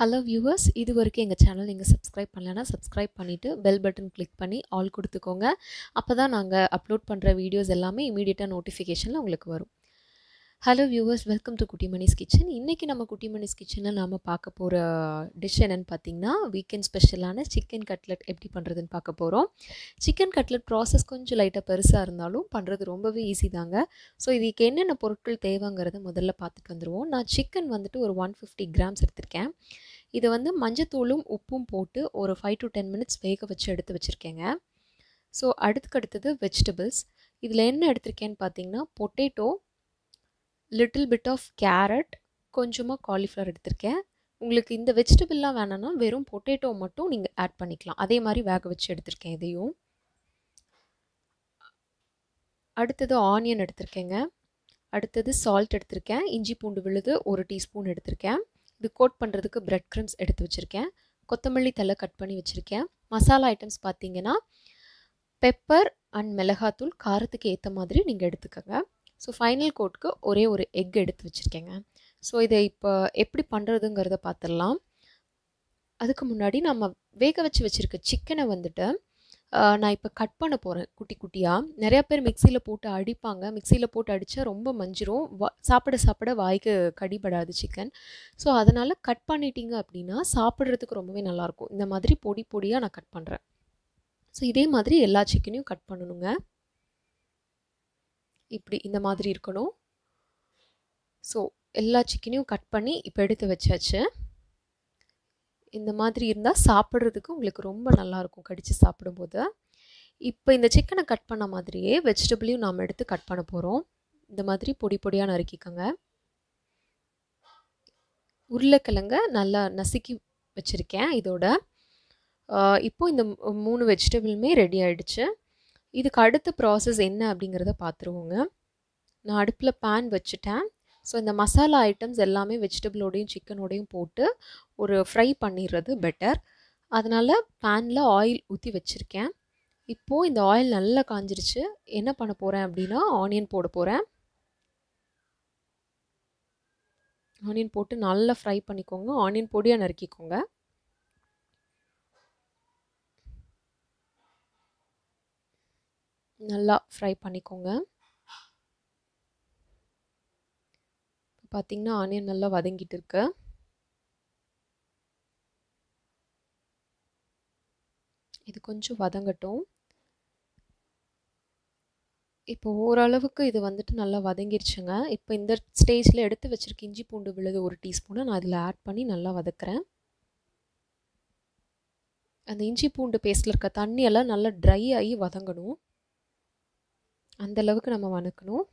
hello viewers இது வரைக்கும் எங்கள் சேனல் நீங்கள் சப்ஸ்கிரைப் பண்ணலைன்னா சப்ஸ்கிரைப் பண்ணிவிட்டு பெல் பட்டன் கிளிக் பண்ணி ஆல் கொடுத்துக்கோங்க அப்போ தான் நாங்கள் அப்லோட் பண்ணுற வீடியோஸ் எல்லாமே இமீடியட்டாக நோட்டிஃபிகேஷனில் உங்களுக்கு வரும் hello viewers welcome to Kuttimani's kitchen இன்றைக்கி நம்ம குட்டிமணிஸ் கிச்சனில் நாம் பார்க்க போகிற டிஷ் என்னென்னு பார்த்தீங்கன்னா வீக்கெண்ட் ஸ்பெஷலான சிக்கன் கட்லெட் எப்படி பண்ணுறதுன்னு பார்க்க போகிறோம் சிக்கன் கட்லெட் ப்ராசஸ் கொஞ்சம் லைட்டாக பெருசாக இருந்தாலும் பண்ணுறது ரொம்பவே ஈஸி தாங்க ஸோ இதுக்கு என்னென்ன பொருட்கள் தேவைங்கிறத முதல்ல பார்த்துட்டு வந்துடுவோம் நான் சிக்கன் வந்துட்டு ஒரு ஒன் ஃபிஃப்டி கிராம்ஸ் எடுத்திருக்கேன் இதை வந்து மஞ்சத்தூளும் உப்பும் போட்டு ஒரு ஃபைவ் டு டென் மினிட்ஸ் வேக வச்சு எடுத்து வச்சுருக்கேங்க ஸோ அடுத்துக்கடுத்தது வெஜிடபிள்ஸ் இதில் என்ன எடுத்திருக்கேன்னு பார்த்தீங்கன்னா potato little bit of carrot கொஞ்சமாக காலிஃப்ளவர் எடுத்திருக்கேன் உங்களுக்கு இந்த வெஜிடபிள்லாம் வேணான்னா வெறும் பொட்டேட்டோ மட்டும் நீங்கள் ஆட் பண்ணிக்கலாம் அதே மாதிரி வேக வச்சு எடுத்திருக்கேன் இதையும் அடுத்தது ஆனியன் எடுத்திருக்கேங்க அடுத்தது சால்ட் எடுத்திருக்கேன் இஞ்சி பூண்டு விழுது ஒரு டீஸ்பூன் எடுத்திருக்கேன் இது கோட் பண்ணுறதுக்கு பிரெட் க்ரம்ஸ் எடுத்து வச்சுருக்கேன் கொத்தமல்லி தலை கட் பண்ணி வச்சுருக்கேன் மசாலா ஐட்டம்ஸ் பார்த்தீங்கன்னா பெப்பர் அண்ட் மிளகாத்தூள் காரத்துக்கு ஏற்ற மாதிரி நீங்கள் எடுத்துக்கோங்க ஸோ ஃபைனல் கோட்க்கு ஒரே ஒரு எக் எடுத்து வச்சுருக்கேங்க ஸோ இதை இப்போ எப்படி பண்ணுறதுங்கிறத பார்த்துடலாம் அதுக்கு முன்னாடி நம்ம வேக வச்சு வச்சுருக்க சிக்கனை வந்துட்டு நான் இப்போ கட் பண்ண போகிறேன் குட்டி குட்டியாக நிறையா பேர் மிக்சியில் போட்டு அடிப்பாங்க மிக்சியில் போட்டு அடித்தா ரொம்ப மஞ்சிரும் வா சாப்பிட சாப்பிட வாய்க்கு கடிபடாது சிக்கன் ஸோ அதனால் கட் பண்ணிட்டீங்க அப்படின்னா சாப்பிட்றதுக்கு ரொம்பவே நல்லாயிருக்கும் இந்த மாதிரி பொடி பொடியாக நான் கட் பண்ணுறேன் ஸோ இதே மாதிரி எல்லா சிக்கனையும் கட் பண்ணணுங்க இப்படி இந்த மாதிரி இருக்கணும் ஸோ எல்லா சிக்கனையும் கட் பண்ணி இப்போ எடுத்து வச்சாச்சு இந்த மாதிரி இருந்தால் சாப்பிட்றதுக்கு உங்களுக்கு ரொம்ப நல்லாயிருக்கும் கடித்து சாப்பிடும்போது இப்போ இந்த சிக்கனை கட் பண்ண மாதிரியே வெஜிடபிளையும் நாம் எடுத்து கட் பண்ண போகிறோம் இந்த மாதிரி பொடி பொடியாக நறுக்கிக்கோங்க உருளைக்கிழங்க நல்லா நசுக்கி வச்சுருக்கேன் இதோட இப்போது இந்த மூணு வெஜிடபிளுமே ரெடி ஆகிடுச்சு இதுக்கு அடுத்த ப்ராசஸ் என்ன அப்படிங்கிறத பார்த்துருவோங்க நான் அடுப்பில் பேன் வச்சுட்டேன் ஸோ இந்த மசாலா ஐட்டம்ஸ் எல்லாமே வெஜிடபிளோடையும் சிக்கனோடையும் போட்டு ஒரு ஃப்ரை பண்ணிடுறது பெட்டர் அதனால் பேனில் ஆயில் ஊற்றி வச்சுருக்கேன் இப்போது இந்த ஆயில் நல்லா காஞ்சிருச்சு என்ன பண்ண போகிறேன் அப்படின்னா ஆனியன் போட போகிறேன் ஆனியன் போட்டு நல்லா ஃப்ரை பண்ணிக்கோங்க ஆனியன் பொடியாக நறுக்கிக்கோங்க நல்லா ஃப்ரை பண்ணிக்கோங்க பார்த்திங்கன்னா ஆனியன் நல்லா வதங்கிட்டு இருக்கு இது கொஞ்சம் வதங்கட்டும் இப்போ ஓரளவுக்கு இது வந்துட்டு நல்லா வதங்கிருச்சுங்க இப்போ இந்த ஸ்டேஜில் எடுத்து வச்சுருக்க இஞ்சி பூண்டு விழுது ஒரு டீஸ்பூனை நான் அதில் ஆட் பண்ணி நல்லா வதக்குறேன் அந்த இஞ்சி பூண்டு பேஸ்ட்டில் இருக்க தண்ணியெல்லாம் நல்லா ட்ரை ஆகி வதங்கணும் அந்தளவுக்கு நம்ம வணக்கணும்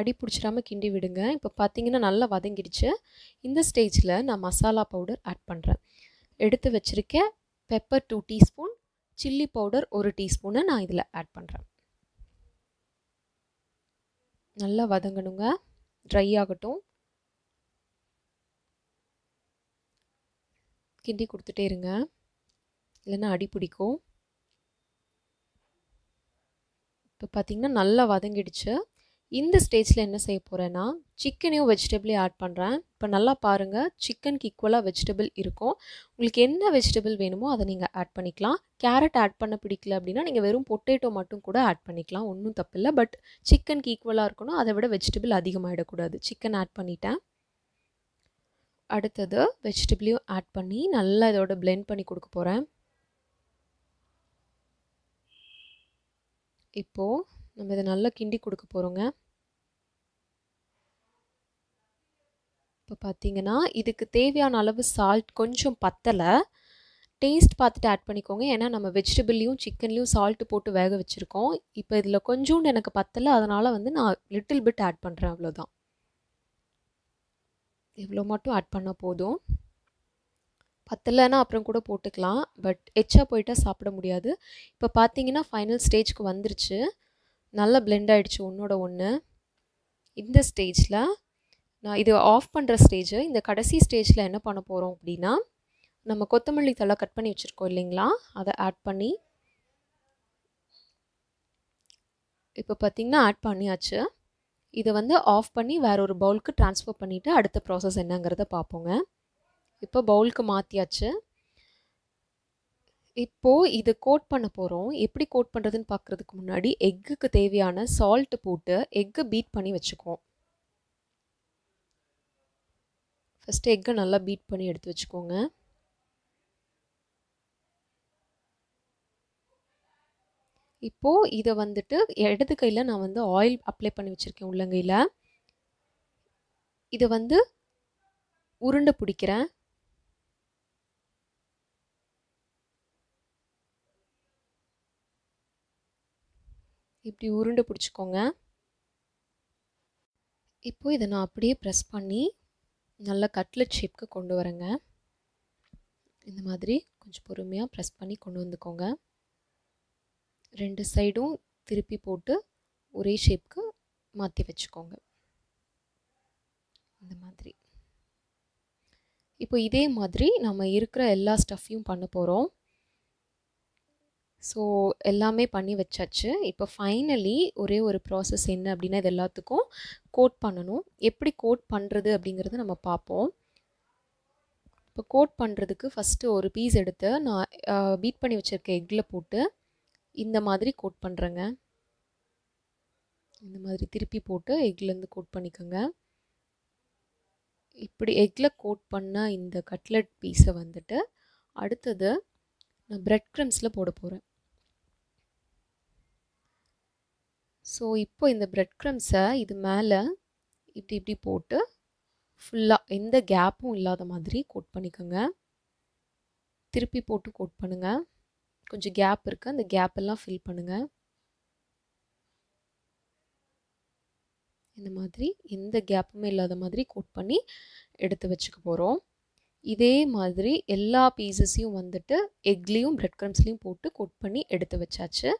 அடி பிடிச்சிடாமல் கிண்டி விடுங்க இப்போ பார்த்தீங்கன்னா நல்லா வதங்கிடுச்சு இந்த ஸ்டேஜில் நான் மசாலா பவுடர் ஆட் பண்ணுறேன் எடுத்து வச்சுருக்கேன் pepper two teaspoon chilli powder ஒரு டீஸ்பூனை நான் இதில் ஆட் பண்ணுறேன் நல்லா வதங்கணுங்க ட்ரை ஆகட்டும் கிண்டி கொடுத்துட்டே இருங்க இல்லைன்னா அடி பிடிக்கும் இப்போ பார்த்திங்கன்னா நல்லா வதங்கிடுச்சு இந்த ஸ்டேஜில் என்ன செய்ய போகிறேன்னா சிக்கனையும் வெஜிடபிளையும் ஆட் பண்ணுறேன் இப்போ நல்லா பாருங்கள் சிக்கனுக்கு ஈக்குவலாக வெஜிடபிள் இருக்கும் உங்களுக்கு என்ன வெஜிடபிள் வேணுமோ அதை நீங்கள் ஆட் பண்ணிக்கலாம் கேரட் ஆட் பண்ண பிடிக்கல அப்படின்னா நீங்கள் வெறும் பொட்டேட்டோ மட்டும் கூட ஆட் பண்ணிக்கலாம் ஒன்றும் தப்பில்லை பட் சிக்கனுக்கு ஈக்குவலாக இருக்கணும் அதை விட வெஜிடபிள் அதிகமாகிடக்கூடாது சிக்கன் ஆட் பண்ணிட்டேன் அடுத்தது வெஜிடபிளையும் ஆட் பண்ணி நல்லா இதோட பிளெண்ட் பண்ணி கொடுக்க போகிறேன் இப்போது நம்ம இதை நல்லா கிண்டி கொடுக்க போகிறோங்க இப்போ பார்த்தீங்கன்னா இதுக்கு தேவையான அளவு சால்ட் கொஞ்சம் பத்தலை டேஸ்ட் பார்த்துட்டு ஆட் பண்ணிக்கோங்க ஏன்னா நம்ம வெஜிடபிள்லேயும் சிக்கன்லேயும் சால்ட்டு போட்டு வேக வச்சுருக்கோம் இப்போ இதில் கொஞ்சோண்டு எனக்கு பத்தலை அதனால் வந்து நான் லிட்டில் பிட் ஆட் பண்ணுறேன் அவ்வளோதான் இவ்வளோ மட்டும் ஆட் பண்ணால் போதும் பத்தலைன்னா அப்புறம் கூட போட்டுக்கலாம் பட் எச்சா போயிட்டால் சாப்பிட முடியாது இப்போ பார்த்தீங்கன்னா ஃபைனல் ஸ்டேஜ்க்கு வந்துருச்சு நல்லா பிளெண்ட் ஆகிடுச்சு ஒன்றோட ஒன்று இந்த ஸ்டேஜில் நான் இது ஆஃப் பண்ணுற ஸ்டேஜ் இந்த கடைசி ஸ்டேஜில் என்ன பண்ண போகிறோம் அப்படின்னா நம்ம கொத்தமல்லி தலை கட் பண்ணி வச்சுருக்கோம் இல்லைங்களா அதை ஆட் பண்ணி இப்போ பார்த்திங்கன்னா ஆட் பண்ணியாச்சு இதை வந்து ஆஃப் பண்ணி வேற ஒரு பவுலுக்கு ட்ரான்ஸ்ஃபர் பண்ணிவிட்டு அடுத்த ப்ராசஸ் என்னங்கிறத பார்ப்போங்க இப்போ பவுலுக்கு மாற்றியாச்சு இப்போது இது கோட் பண்ண போகிறோம் எப்படி கோட் பண்ணுறதுன்னு பார்க்குறதுக்கு முன்னாடி எக்குக்கு தேவையான சால்ட்டு போட்டு எக்கு பீட் பண்ணி வச்சுக்குவோம் ஃபஸ்ட்டு எக்கை நல்லா பீட் பண்ணி எடுத்து வச்சுக்கோங்க இப்போது இதை வந்துட்டு இடது கையில் நான் வந்து ஆயில் அப்ளை பண்ணி வச்சுருக்கேன் உள்ளங்கையில் இதை வந்து உருண்டை பிடிக்கிறேன் இப்படி உருண்டை பிடிச்சிக்கோங்க இப்போது இதை நான் அப்படியே ப்ரெஸ் பண்ணி நல்ல கட்லட் ஷேப்க்கு கொண்டு வரேங்க இந்த மாதிரி கொஞ்சம் பொறுமையாக ப்ரெஸ் பண்ணி கொண்டு வந்துக்கோங்க ரெண்டு சைடும் திருப்பி போட்டு ஒரே ஷேப்க்கு மாற்றி வச்சுக்கோங்க இந்த மாதிரி இப்போ இதே மாதிரி நம்ம இருக்கிற எல்லா ஸ்டஃப்பையும் பண்ண போகிறோம் ஸோ எல்லாமே பண்ணி வச்சாச்சு இப்போ ஃபைனலி ஒரே ஒரு ப்ராசஸ் என்ன அப்படின்னா இது எல்லாத்துக்கும் கோட் பண்ணணும் எப்படி கோட் பண்ணுறது அப்படிங்கிறத நம்ம பார்ப்போம் இப்போ கோட் பண்ணுறதுக்கு ஃபஸ்ட்டு ஒரு பீஸ் எடுத்து நான் பீட் பண்ணி வச்சுருக்க எக்கில் போட்டு இந்த மாதிரி கோட் பண்ணுறேங்க இந்த மாதிரி திருப்பி போட்டு எக்லேருந்து கோட் பண்ணிக்கோங்க இப்படி எக்கில் கோட் பண்ண இந்த கட்லட் பீஸை வந்துட்டு அடுத்தது நான் ப்ரெட் க்ரம்ஸில் போட போகிறேன் ஸோ இப்போ இந்த ப்ரெட் க்ரம்ஸை இது மேலே இப்படி இப்படி போட்டு ஃபுல்லாக எந்த கேப்பும் இல்லாத மாதிரி கோட் பண்ணிக்கோங்க திருப்பி போட்டு கோட் பண்ணுங்கள் கொஞ்சம் கேப் இருக்குது அந்த கேப்பெல்லாம் ஃபில் பண்ணுங்கள் இந்த மாதிரி எந்த கேப்புமே இல்லாத மாதிரி கோட் பண்ணி எடுத்து வச்சுக்க போகிறோம் இதே மாதிரி எல்லா பீசஸையும் வந்துட்டு எக்லேயும் ப்ரெட் க்ரம்ஸ்லேயும் போட்டு கோட் பண்ணி எடுத்து வச்சாச்சு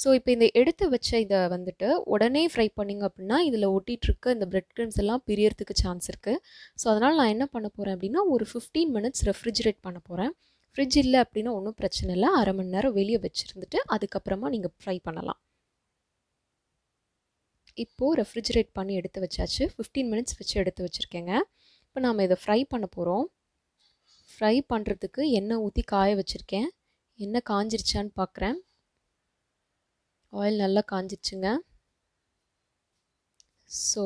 ஸோ இப்போ இந்த எடுத்து வச்ச இதை வந்துட்டு உடனே ஃப்ரை பண்ணிங்க அப்படின்னா இதில் ஒட்டிகிட்ருக்க இந்த பிரெட் க்ரம்ஸ் எல்லாம் பிரியறதுக்கு சான்ஸ் இருக்குது ஸோ அதனால் நான் என்ன பண்ண போகிறேன் அப்படின்னா ஒரு ஃபிஃப்டீன் மினிட்ஸ் ரெஃப்ரிஜிரேட் பண்ண போகிறேன் ஃப்ரிட்ஜ் இல்லை அப்படின்னா ஒன்றும் பிரச்சனை இல்லை அரை மணி நேரம் வெளியே வச்சுருந்துட்டு அதுக்கப்புறமா நீங்கள் ஃப்ரை பண்ணலாம் இப்போது ரெஃப்ரிஜிரேட் பண்ணி எடுத்து வச்சாச்சு ஃபிஃப்டீன் மினிட்ஸ் வச்சு எடுத்து வச்சுருக்கேங்க இப்போ நாம் இதை ஃப்ரை பண்ண போகிறோம் ஃப்ரை பண்ணுறதுக்கு எண்ணெய் ஊற்றி காய வச்சுருக்கேன் எண்ணெய் காஞ்சிருச்சான்னு பார்க்குறேன் ஆயில் நல்லா காஞ்சிச்சுங்க ஸோ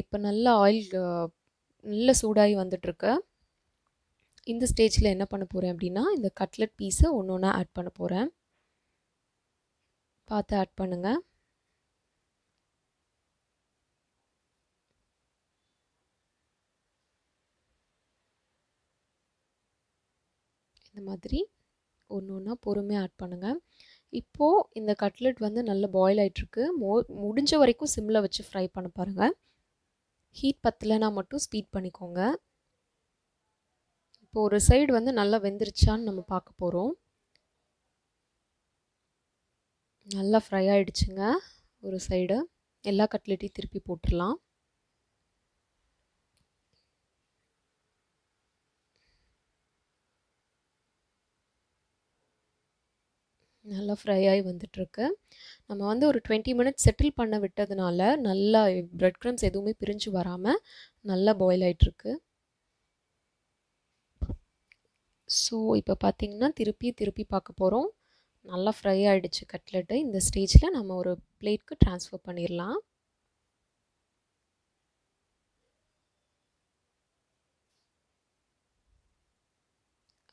இப்போ நல்லா ஆயில் நல்ல சூடாகி வந்துட்ருக்கு இந்த ஸ்டேஜில் என்ன பண்ண போகிறேன் அப்படின்னா இந்த கட்லெட் பீஸை ஒன்று ஒன்றா ஆட் பண்ண போகிறேன் பார்த்து ஆட் பண்ணுங்கள் இந்த மாதிரி ஒன்று ஒன்றா பொறுமையாக ஆட் பண்ணுங்கள் இப்போது இந்த கட்லெட் வந்து நல்லா பாயில் ஆகிட்ருக்கு மோ முடிஞ்ச வரைக்கும் சிம்மில் வச்சு ஃப்ரை பண்ண பாருங்கள் ஹீட் பத்தலைன்னா மட்டும் ஸ்பீட் பண்ணிக்கோங்க இப்போ ஒரு சைடு வந்து நல்லா வெந்துருச்சான்னு நம்ம பார்க்க போகிறோம் நல்லா ஃப்ரை ஆகிடுச்சுங்க ஒரு சைடு எல்லா கட்லெட்டையும் திருப்பி போட்டுடலாம் நல்லா ஃப்ரை ஆகி வந்துட்டுருக்கு நம்ம வந்து ஒரு டுவெண்ட்டி மினிட்ஸ் செட்டில் பண்ண விட்டதுனால நல்லா ப்ரெட் க்ரம்ஸ் எதுவுமே பிரிஞ்சு வராமல் நல்லா பாயில் ஆகிட்டுருக்கு ஸோ இப்போ பார்த்திங்கன்னா திருப்பி திருப்பி பார்க்க போகிறோம் நல்லா ஃப்ரை ஆகிடுச்சு கட்லெட்டு இந்த ஸ்டேஜில் நம்ம ஒரு பிளேட்க்கு ட்ரான்ஸ்ஃபர் பண்ணிடலாம்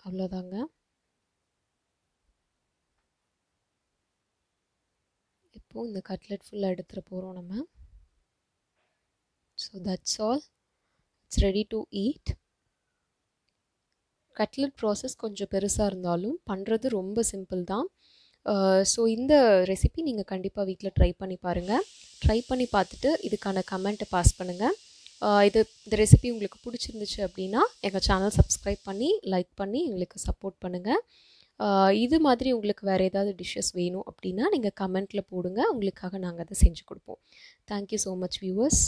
அவ்வளோதாங்க இப்போது இந்த கட்லெட் ஃபுல்லாக எடுத்துகிட்டு போகிறோம் நம்ம so that's all it's ready to eat cutlet process கொஞ்சம் பெருசாக இருந்தாலும் பண்ணுறது ரொம்ப சிம்பிள் தான் ஸோ இந்த ரெசிபி நீங்கள் கண்டிப்பாக வீட்டில் ட்ரை பண்ணி பாருங்கள் ட்ரை பண்ணி பார்த்துட்டு இதுக்கான கமெண்ட்டை பாஸ் பண்ணுங்கள் இது இந்த ரெசிபி உங்களுக்கு பிடிச்சிருந்துச்சு அப்படின்னா எங்கள் சேனல் சப்ஸ்கிரைப் பண்ணி லைக் பண்ணி எங்களுக்கு சப்போர்ட் பண்ணுங்கள் இது மாதிரி உங்களுக்கு வேறு ஏதாவது டிஷ்ஷஸ் வேணும் அப்படின்னா நீங்கள் கமெண்ட்டில் போடுங்க உங்களுக்காக நாங்கள் அதை செஞ்சு கொடுப்போம் தேங்க்யூ ஸோ மச் வியூவர்ஸ்